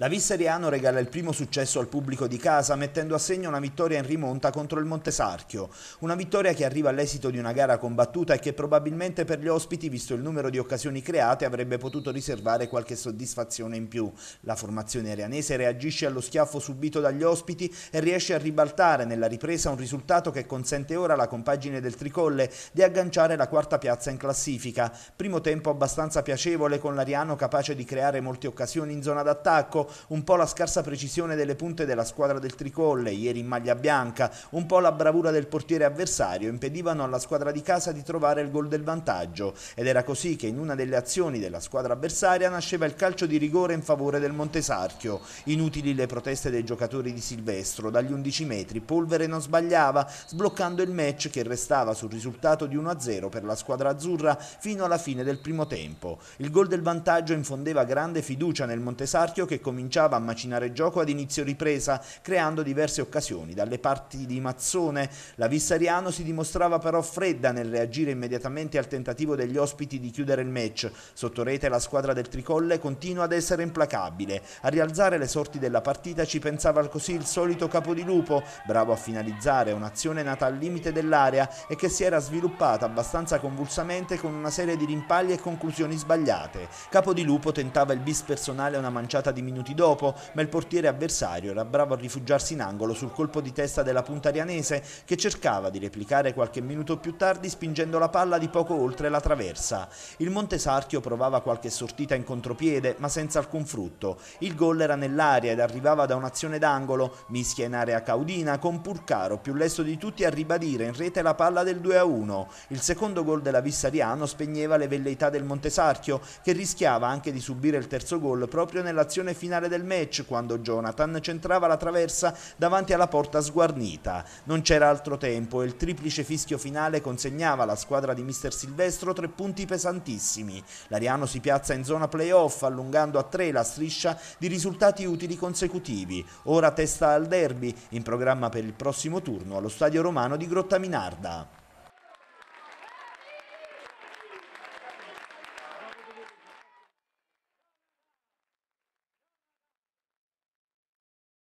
La Visseriano regala il primo successo al pubblico di casa mettendo a segno una vittoria in rimonta contro il Montesarchio, una vittoria che arriva all'esito di una gara combattuta e che probabilmente per gli ospiti, visto il numero di occasioni create, avrebbe potuto riservare qualche soddisfazione in più. La formazione arianese reagisce allo schiaffo subito dagli ospiti e riesce a ribaltare nella ripresa un risultato che consente ora alla compagine del Tricolle di agganciare la quarta piazza in classifica. Primo tempo abbastanza piacevole con l'Ariano capace di creare molte occasioni in zona d'attacco, un po' la scarsa precisione delle punte della squadra del tricolle, ieri in maglia bianca, un po' la bravura del portiere avversario impedivano alla squadra di casa di trovare il gol del vantaggio ed era così che in una delle azioni della squadra avversaria nasceva il calcio di rigore in favore del Montesarchio. Inutili le proteste dei giocatori di Silvestro, dagli 11 metri Polvere non sbagliava, sbloccando il match che restava sul risultato di 1-0 per la squadra azzurra fino alla fine del primo tempo. Il gol del vantaggio infondeva grande fiducia nel Montesarchio che cominciava cominciava a macinare gioco ad inizio ripresa, creando diverse occasioni dalle parti di Mazzone. La Vissariano si dimostrava però fredda nel reagire immediatamente al tentativo degli ospiti di chiudere il match. Sotto rete la squadra del Tricolle continua ad essere implacabile. A rialzare le sorti della partita ci pensava così il solito capodilupo, bravo a finalizzare un'azione nata al limite dell'area e che si era sviluppata abbastanza convulsamente con una serie di rimpagli e conclusioni sbagliate. Capodilupo tentava il bis personale una manciata di minuti minuti dopo, ma il portiere avversario era bravo a rifugiarsi in angolo sul colpo di testa della punta arianese che cercava di replicare qualche minuto più tardi spingendo la palla di poco oltre la traversa. Il Montesarchio provava qualche sortita in contropiede, ma senza alcun frutto. Il gol era nell'aria ed arrivava da un'azione d'angolo, mischia in area caudina, con Purcaro più lesto di tutti a ribadire in rete la palla del 2-1. Il secondo gol della Vissariano spegneva le velleità del Montesarchio, che rischiava anche di subire il terzo gol proprio nell'azione finale finale del match quando Jonathan centrava la traversa davanti alla porta sguarnita. Non c'era altro tempo e il triplice fischio finale consegnava alla squadra di Mister Silvestro tre punti pesantissimi. L'Ariano si piazza in zona playoff allungando a tre la striscia di risultati utili consecutivi. Ora testa al derby, in programma per il prossimo turno allo stadio romano di Grottaminarda.